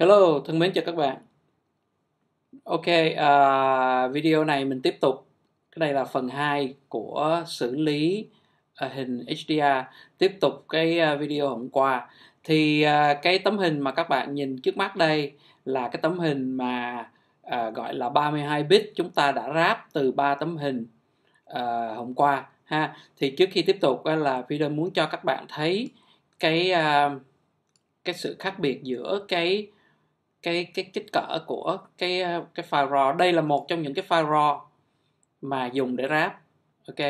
Hello, thân mến chào các bạn. Ok, uh, video này mình tiếp tục. Cái này là phần 2 của xử lý uh, hình HDR. Tiếp tục cái uh, video hôm qua. Thì uh, cái tấm hình mà các bạn nhìn trước mắt đây là cái tấm hình mà uh, gọi là 32 bit chúng ta đã ráp từ ba tấm hình uh, hôm qua. Ha. Thì trước khi tiếp tục uh, là video muốn cho các bạn thấy cái uh, cái sự khác biệt giữa cái cái cái kích cỡ của cái ờ, cái file raw đây là một trong những cái file raw mà dùng để ráp ok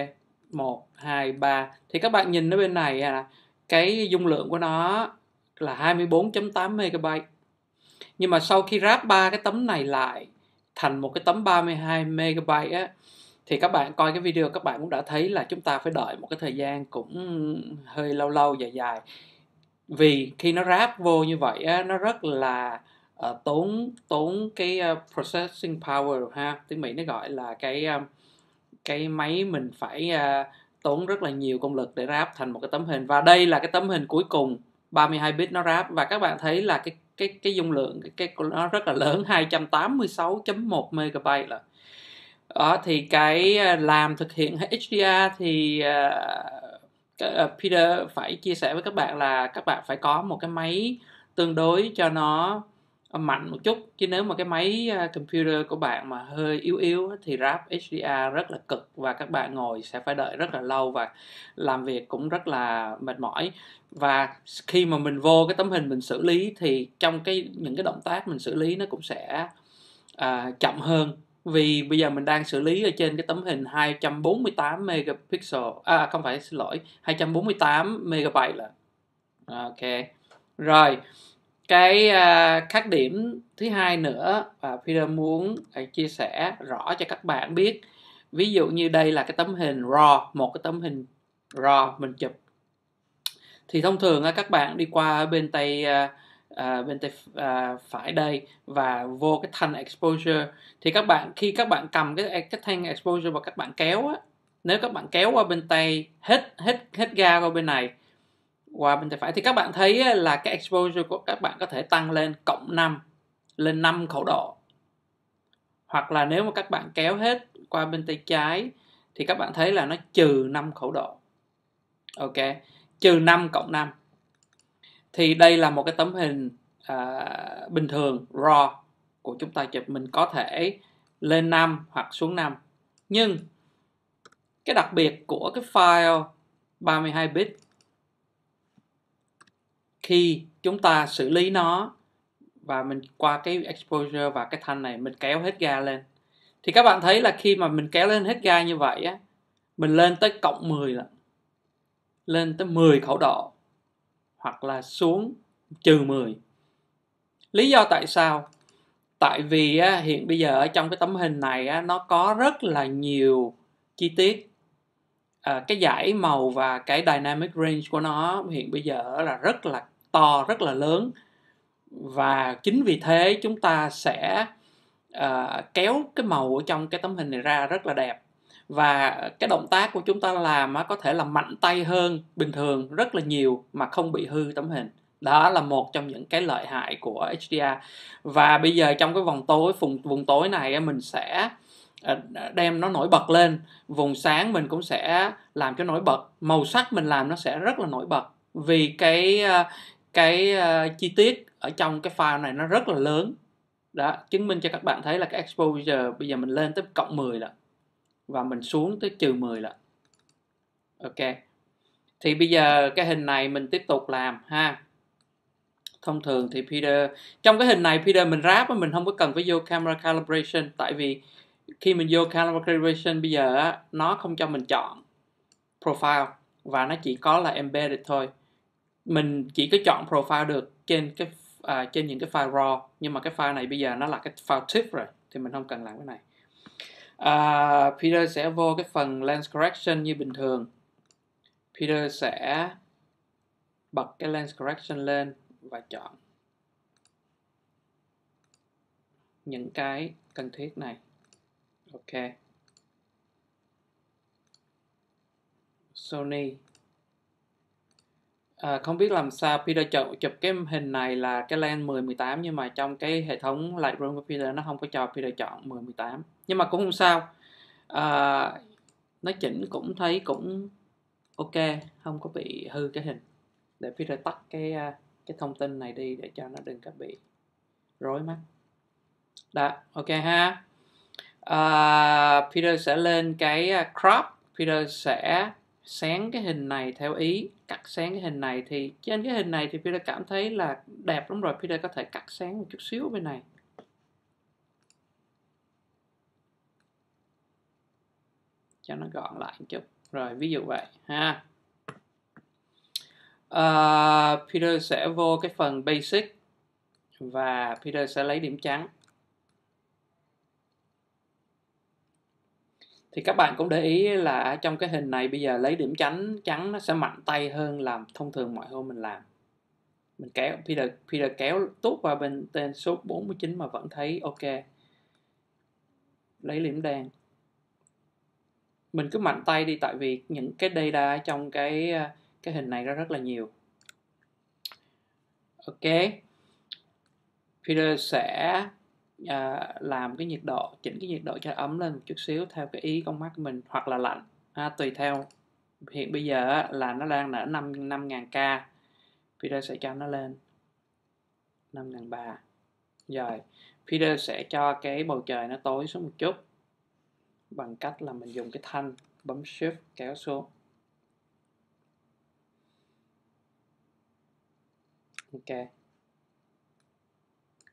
một hai ba thì các bạn nhìn ở bên này à cái dung lượng của nó là 24.8 MB nhưng mà sau khi ráp ba cái tấm này lại thành một cái tấm 32 MB á thì các bạn coi cái video các bạn cũng đã thấy là chúng ta phải đợi một cái thời gian cũng hơi lâu lâu dài dài vì khi nó ráp vô như vậy á, nó rất là uh, tốn tốn cái uh, processing power ha tiếng mỹ nó gọi là cái um, cái máy mình phải uh, tốn rất là nhiều công lực để ráp thành một cái tấm hình và đây là cái tấm hình cuối cùng 32 bit nó ráp và các bạn thấy là cái cái cái dung lượng cái, cái nó rất là lớn 286.1 megabyte là đó thì cái làm thực hiện HDR thì uh, Peter phải chia sẻ với các bạn là các bạn phải có một cái máy tương đối cho nó Ờ, mạnh một chút chứ nếu mà cái máy à, computer của bạn mà hơi yếu yếu thì ráp HDR rất là cực và các bạn ngồi sẽ phải đợi rất là lâu và làm việc cũng rất là mệt mỏi và khi mà mình vô cái tấm hình mình xử lý thì trong cái những cái động tác mình xử lý nó cũng sẽ à, chậm hơn vì bây giờ mình đang xử lý ở trên cái tấm hình 248 megapixel à không phải xin lỗi 248 megabyte là ok rồi cái uh, khác điểm thứ hai nữa và Peter muốn uh, chia sẻ rõ cho các bạn biết ví dụ như đây là cái tấm hình raw một cái tấm hình raw mình chụp thì thông thường uh, các bạn đi qua bên tay uh, À, bên tay à, phải đây và vô cái thanh exposure thì các bạn khi các bạn cầm cái cái thanh exposure và các bạn kéo á nếu các bạn kéo qua bên tay hết hết hết ga qua bên này qua bên tay phải thì các bạn thấy là cái exposure của các bạn có thể tăng lên cộng 5 lên 5 khẩu độ hoặc là nếu mà các bạn kéo hết qua bên tay trái thì các bạn thấy là nó trừ 5 khẩu độ ok trừ 5 cộng 5 thì đây là một cái tấm hình à, bình thường raw của chúng ta chụp mình có thể lên 5 hoặc xuống 5 nhưng cái đặc biệt của cái file 32 bit khi chúng ta xử lý nó và mình qua cái exposure và cái thanh này mình kéo hết ga lên thì các bạn thấy là khi mà mình kéo lên hết ga như vậy á mình lên tới cộng 10 là lên tới 10 khẩu độ hoặc là xuống trừ 10 lý do tại sao tại vì á, hiện bây giờ ở trong cái tấm hình này á, nó có rất là nhiều chi tiết à, cái dải màu và cái dynamic range của nó hiện bây giờ là rất là to rất là lớn và chính vì thế chúng ta sẽ uh, kéo cái màu ở trong cái tấm hình này ra rất là đẹp và cái động tác của chúng ta làm á, có thể là mạnh tay hơn bình thường rất là nhiều mà không bị hư tấm hình đó là một trong những cái lợi hại của HDR và bây giờ trong cái vòng tối vùng vùng tối này mình sẽ à, à, đem nó nổi bật lên vùng sáng mình cũng sẽ làm cho nổi bật màu sắc mình làm nó sẽ rất là nổi bật vì cái cái uh, chi tiết ở trong cái file này nó rất là lớn đó chứng minh cho các bạn thấy là cái exposure bây giờ mình lên tới cộng 10 là và mình xuống tới trừ 10 là ok thì bây giờ cái hình này mình tiếp tục làm ha thông thường thì Peter trong cái hình này Peter mình ráp mình không có cần phải vô camera calibration tại vì khi mình vô camera calibration bây giờ nó không cho mình chọn profile và nó chỉ có là embedded thôi mình chỉ có chọn profile được trên cái à, trên những cái file raw nhưng mà cái file này bây giờ nó là cái file tip rồi thì mình không cần làm cái này à, Peter sẽ vô cái phần lens correction như bình thường Peter sẽ bật cái lens correction lên và chọn những cái cần thiết này ok Sony À, không biết làm sao Peter chụp, chụp cái hình này là cái lens 10 18 nhưng mà trong cái hệ thống Lightroom của Peter nó không có cho Peter chọn 10 18 nhưng mà cũng không sao à, nó chỉnh cũng thấy cũng ok không có bị hư cái hình để Peter tắt cái à, cái thông tin này đi để cho nó đừng có bị rối mắt đó ok ha à, Peter sẽ lên cái à, crop Peter sẽ sáng cái hình này theo ý cắt sáng cái hình này thì trên cái hình này thì Peter cảm thấy là đẹp lắm rồi Peter có thể cắt sáng một chút xíu bên này cho nó gọn lại một chút rồi ví dụ vậy ha uh, Peter sẽ vô cái phần basic và Peter sẽ lấy điểm trắng thì các bạn cũng để ý là trong cái hình này bây giờ lấy điểm trắng trắng nó sẽ mạnh tay hơn làm thông thường mọi hôm mình làm mình kéo Peter, Peter kéo tốt vào bên tên số 49 mà vẫn thấy ok lấy điểm đen mình cứ mạnh tay đi tại vì những cái data trong cái cái hình này nó rất là nhiều ok Peter sẽ à, làm cái nhiệt độ chỉnh cái nhiệt độ cho ấm lên một chút xíu theo cái ý con mắt mình hoặc là lạnh à, tùy theo hiện bây giờ là nó đang ở 5 ngàn k Peter sẽ cho nó lên ngàn ba rồi Peter sẽ cho cái bầu trời nó tối xuống một chút bằng cách là mình dùng cái thanh bấm shift kéo xuống ok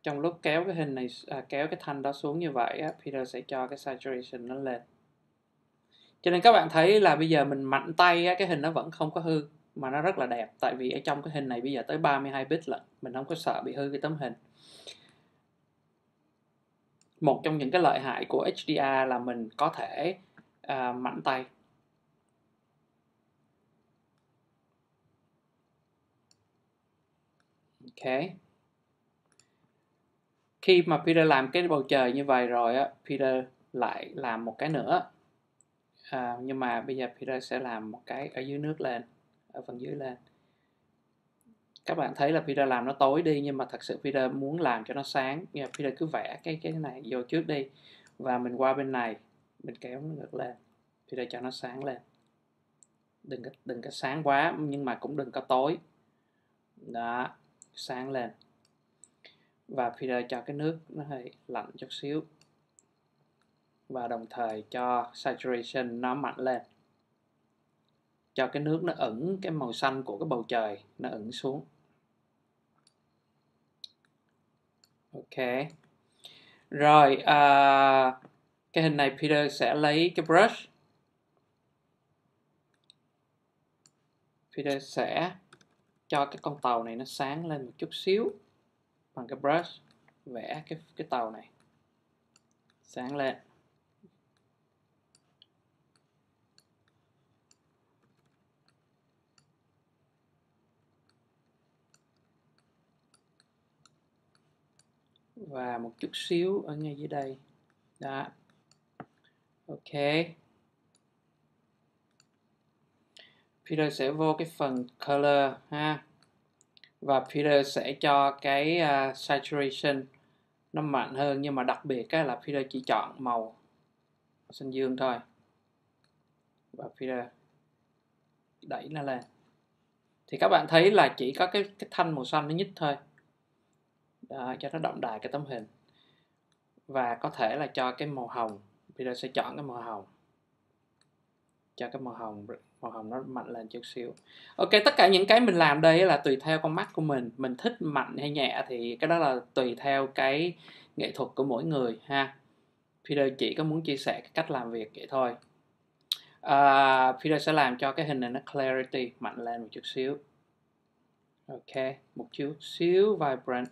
trong lúc kéo cái hình này à, kéo cái thanh đó xuống như vậy á, Peter sẽ cho cái saturation nó lên cho nên các bạn thấy là bây giờ mình mạnh tay á, cái hình nó vẫn không có hư mà nó rất là đẹp tại vì ở trong cái hình này bây giờ tới 32 bit lận mình không có sợ bị hư cái tấm hình một trong những cái lợi hại của HDR là mình có thể à, mạnh tay Okay khi mà Peter làm cái bầu trời như vậy rồi á Peter lại làm một cái nữa à, nhưng mà bây giờ Peter sẽ làm một cái ở dưới nước lên ở phần dưới lên các bạn thấy là Peter làm nó tối đi nhưng mà thật sự Peter muốn làm cho nó sáng nhưng mà Peter cứ vẽ cái cái này vô trước đi và mình qua bên này mình kéo nó ngược lên Peter cho nó sáng lên đừng có đừng có sáng quá nhưng mà cũng đừng có tối đó sáng lên và Peter cho cái nước nó hơi lạnh chút xíu và đồng thời cho saturation nó mạnh lên cho cái nước nó ẩn cái màu xanh của cái bầu trời nó ẩn xuống ok rồi uh, cái hình này Peter sẽ lấy cái brush Peter sẽ cho cái con tàu này nó sáng lên một chút xíu bằng cái brush vẽ cái cái tàu này sáng lên và một chút xíu ở ngay dưới đây đó ok Peter sẽ vô cái phần color ha và feeder sẽ cho cái uh, saturation nó mạnh hơn nhưng mà đặc biệt cái là feeder chỉ chọn màu xanh dương thôi và feeder đẩy nó lên thì các bạn thấy là chỉ có cái, cái thanh màu xanh nó nhích thôi Đó, cho nó động đại cái tấm hình và có thể là cho cái màu hồng feeder sẽ chọn cái màu hồng cho cái màu hồng màu hồng nó mạnh lên chút xíu ok tất cả những cái mình làm đây là tùy theo con mắt của mình mình thích mạnh hay nhẹ thì cái đó là tùy theo cái nghệ thuật của mỗi người ha Peter chỉ có muốn chia sẻ cách làm việc vậy thôi uh, Peter sẽ làm cho cái hình này nó clarity mạnh lên một chút xíu ok một chút xíu vibrant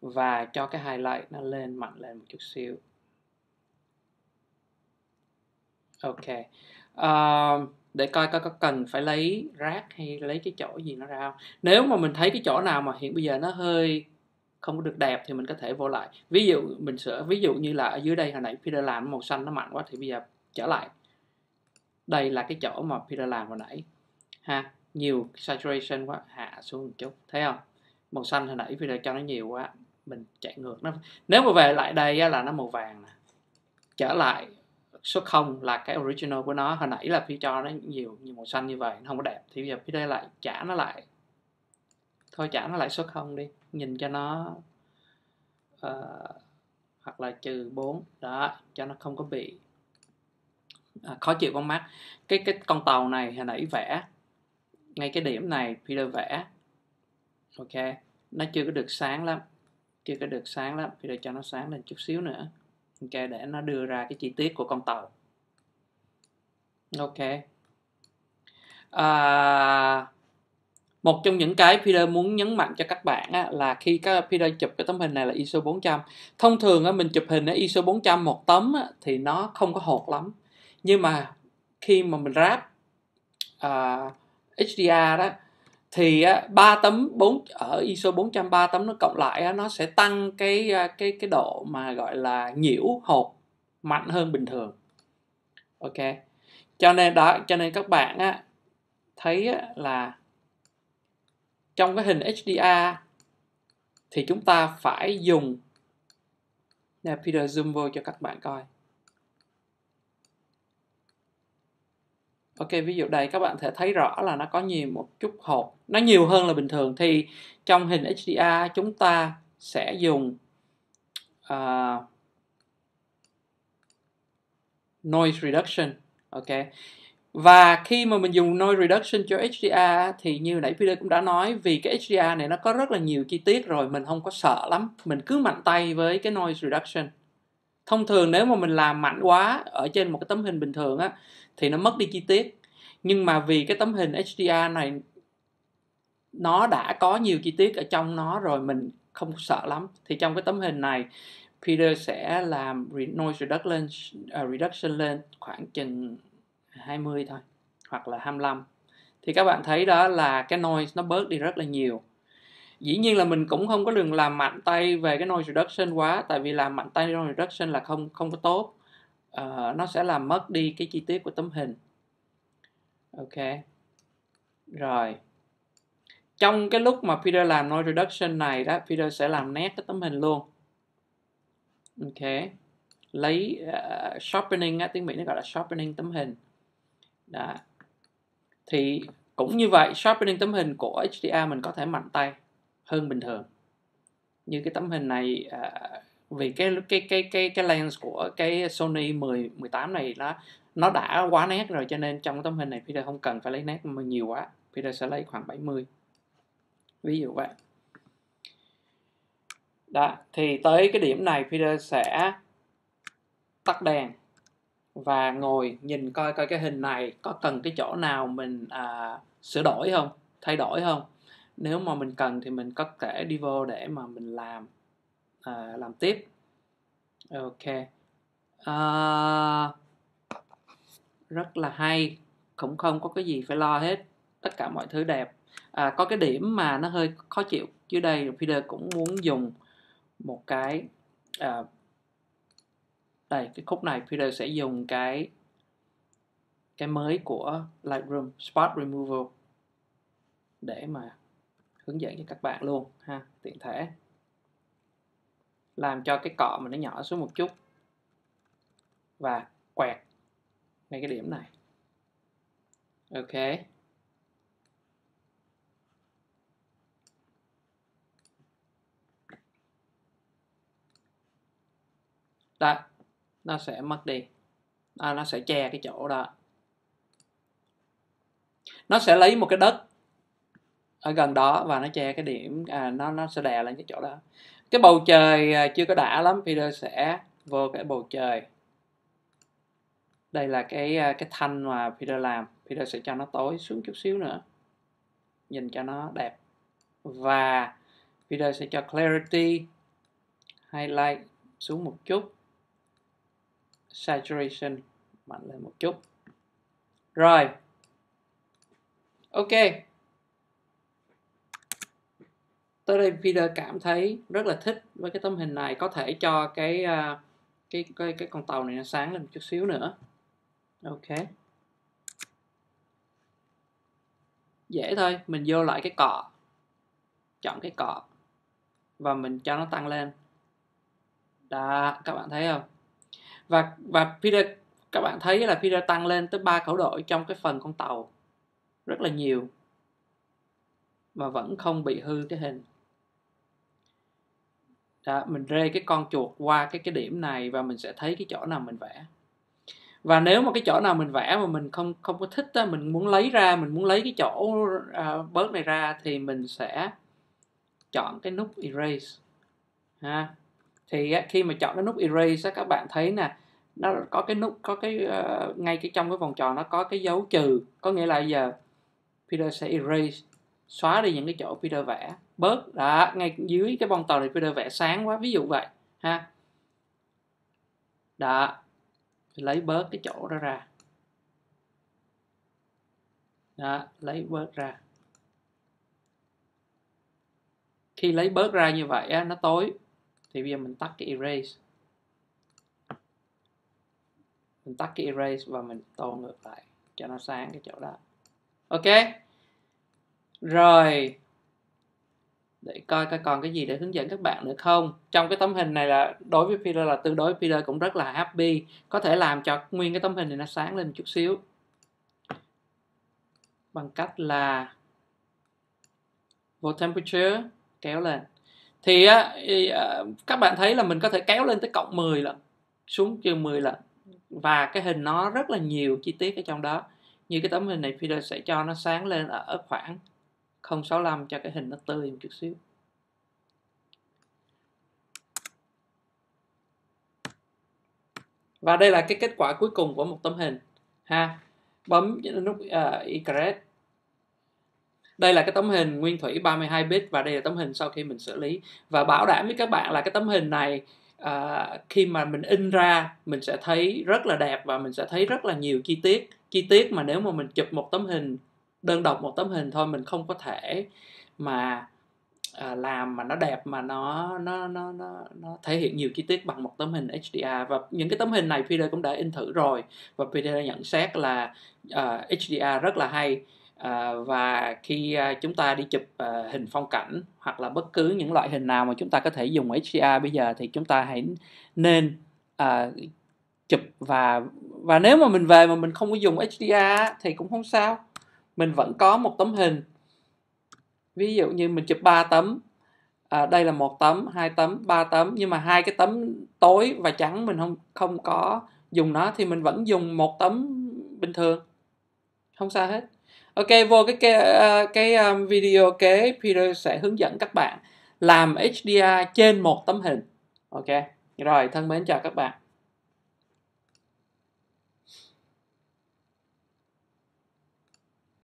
và cho cái highlight nó lên mạnh lên một chút xíu ok um, để coi coi có cần phải lấy rác hay lấy cái chỗ gì nó ra không nếu mà mình thấy cái chỗ nào mà hiện bây giờ nó hơi không có được đẹp thì mình có thể vô lại ví dụ mình sửa ví dụ như là ở dưới đây hồi nãy Peter làm màu xanh nó mạnh quá thì bây giờ trở lại đây là cái chỗ mà Peter làm hồi nãy ha nhiều saturation quá hạ xuống một chút thấy không màu xanh hồi nãy Peter cho nó nhiều quá mình chạy ngược nó nếu mà về lại đây là nó màu vàng nè trở lại số 0 là cái original của nó hồi nãy là phi cho nó nhiều nhiều màu xanh như vậy nó không có đẹp thì bây giờ phi đây lại trả nó lại thôi trả nó lại số 0 đi nhìn cho nó uh, hoặc là trừ 4 đó cho nó không có bị à, khó chịu con mắt cái cái con tàu này hồi nãy vẽ ngay cái điểm này Peter vẽ ok nó chưa có được sáng lắm chưa có được sáng lắm Peter cho nó sáng lên chút xíu nữa ok để nó đưa ra cái chi tiết của con tàu ok à, một trong những cái Peter muốn nhấn mạnh cho các bạn á, là khi các Peter chụp cái tấm hình này là ISO 400 thông thường á, mình chụp hình ở ISO 400 một tấm á, thì nó không có hột lắm nhưng mà khi mà mình ráp uh, à, HDR đó thì ba tấm bốn ở ISO 400 3 tấm nó cộng lại nó sẽ tăng cái cái cái độ mà gọi là nhiễu hột mạnh hơn bình thường. Ok. Cho nên đó cho nên các bạn á thấy là trong cái hình HDR thì chúng ta phải dùng nè Peter zoom vô cho các bạn coi. ok ví dụ đây các bạn thể thấy rõ là nó có nhiều một chút hột nó nhiều hơn là bình thường thì trong hình HDR chúng ta sẽ dùng uh, noise reduction ok và khi mà mình dùng noise reduction cho HDR thì như nãy Peter cũng đã nói vì cái HDR này nó có rất là nhiều chi tiết rồi mình không có sợ lắm mình cứ mạnh tay với cái noise reduction thông thường nếu mà mình làm mạnh quá ở trên một cái tấm hình bình thường á thì nó mất đi chi tiết nhưng mà vì cái tấm hình HDR này nó đã có nhiều chi tiết ở trong nó rồi mình không sợ lắm thì trong cái tấm hình này Peter sẽ làm noise reduction lên, ờ, uh, reduction lên khoảng chừng 20 thôi hoặc là 25 thì các bạn thấy đó là cái noise nó bớt đi rất là nhiều dĩ nhiên là mình cũng không có đừng làm mạnh tay về cái noise reduction quá tại vì làm mạnh tay noise reduction là không không có tốt uh, nó sẽ làm mất đi cái chi tiết của tấm hình ok rồi trong cái lúc mà Peter làm noise reduction này đó Peter sẽ làm nét cái tấm hình luôn ok lấy uh, sharpening á, tiếng Mỹ nó gọi là sharpening tấm hình đó thì cũng như vậy sharpening tấm hình của HDR mình có thể mạnh tay hơn bình thường như cái tấm hình này à, vì cái cái cái cái cái lens của cái Sony 10 18 này nó nó đã quá nét rồi cho nên trong tấm hình này Peter không cần phải lấy nét nhiều quá Peter sẽ lấy khoảng 70 ví dụ vậy đó thì tới cái điểm này Peter sẽ tắt đèn và ngồi nhìn coi coi cái hình này có cần cái chỗ nào mình à, sửa đổi không thay đổi không nếu mà mình cần thì mình có thể đi vô để mà mình làm à, làm tiếp ok à, rất là hay cũng không có cái gì phải lo hết tất cả mọi thứ đẹp à, có cái điểm mà nó hơi khó chịu dưới đây Peter cũng muốn dùng một cái à, đây cái khúc này Peter sẽ dùng cái cái mới của Lightroom Spot Removal để mà hướng dẫn cho các bạn luôn ha tiện thể làm cho cái cọ mà nó nhỏ xuống một chút và quẹt ngay cái điểm này ok đó nó sẽ mất đi à, nó sẽ che cái chỗ đó nó sẽ lấy một cái đất ở gần đó và nó che cái điểm à, nó nó sẽ đè lên cái chỗ đó cái bầu trời à, chưa có đã lắm Peter sẽ vô cái bầu trời đây là cái à, cái thanh mà Peter làm Peter sẽ cho nó tối xuống chút xíu nữa nhìn cho nó đẹp và Peter sẽ cho clarity highlight xuống một chút saturation mạnh lên một chút rồi ok tới đây Peter cảm thấy rất là thích với cái tấm hình này có thể cho cái à, cái cái cái con tàu này nó sáng lên một chút xíu nữa ok dễ thôi mình vô lại cái cọ chọn cái cọ và mình cho nó tăng lên đó các bạn thấy không và và Peter các bạn thấy là Peter tăng lên tới ba khẩu đội trong cái phần con tàu rất là nhiều mà vẫn không bị hư cái hình đó, mình rê cái con chuột qua cái cái điểm này và mình sẽ thấy cái chỗ nào mình vẽ và nếu mà cái chỗ nào mình vẽ mà mình không không có thích á, mình muốn lấy ra mình muốn lấy cái chỗ uh, bớt này ra thì mình sẽ chọn cái nút erase ha thì á, khi mà chọn cái nút erase á, các bạn thấy nè nó có cái nút có cái uh, ngay cái trong cái vòng tròn nó có cái dấu trừ có nghĩa là giờ Peter sẽ erase xóa đi những cái chỗ Peter vẽ bớt đó ngay dưới cái bông tàu này Peter vẽ sáng quá ví dụ vậy ha đó lấy bớt cái chỗ đó ra đó lấy bớt ra khi lấy bớt ra như vậy á, nó tối thì bây giờ mình tắt cái erase mình tắt cái erase và mình tô ngược lại cho nó sáng cái chỗ đó ok rồi để coi coi còn cái gì để hướng dẫn các bạn nữa không trong cái tấm hình này là đối với filler là tương đối filler cũng rất là happy có thể làm cho nguyên cái tấm hình này nó sáng lên một chút xíu bằng cách là vô temperature kéo lên thì à, các bạn thấy là mình có thể kéo lên tới cộng 10 lần xuống chừng 10 lần và cái hình nó rất là nhiều chi tiết ở trong đó như cái tấm hình này filler sẽ cho nó sáng lên ở khoảng 065 cho cái hình nó tươi một chút xíu và đây là cái kết quả cuối cùng của một tấm hình ha bấm nút uh, đây là cái tấm hình nguyên thủy 32 bit và đây là tấm hình sau khi mình xử lý và bảo đảm với các bạn là cái tấm hình này uh, khi mà mình in ra mình sẽ thấy rất là đẹp và mình sẽ thấy rất là nhiều chi tiết chi tiết mà nếu mà mình chụp một tấm hình đơn độc một tấm hình thôi mình không có thể mà à, làm mà nó đẹp mà nó nó nó nó nó thể hiện nhiều chi tiết bằng một tấm hình HDR và những cái tấm hình này Peter cũng đã in thử rồi và Peter nhận xét là uh, à, HDR rất là hay uh, và khi uh, chúng ta đi chụp uh, hình phong cảnh hoặc là bất cứ những loại hình nào mà chúng ta có thể dùng HDR bây giờ thì chúng ta hãy nên à, chụp và và nếu mà mình về mà mình không có dùng HDR thì cũng không sao mình vẫn có một tấm hình ví dụ như mình chụp 3 tấm à, đây là một tấm hai tấm ba tấm nhưng mà hai cái tấm tối và trắng mình không không có dùng nó thì mình vẫn dùng một tấm bình thường không sao hết ok vô cái à, cái, cái à, video kế Peter sẽ hướng dẫn các bạn làm HDR trên một tấm hình ok rồi thân mến chào các bạn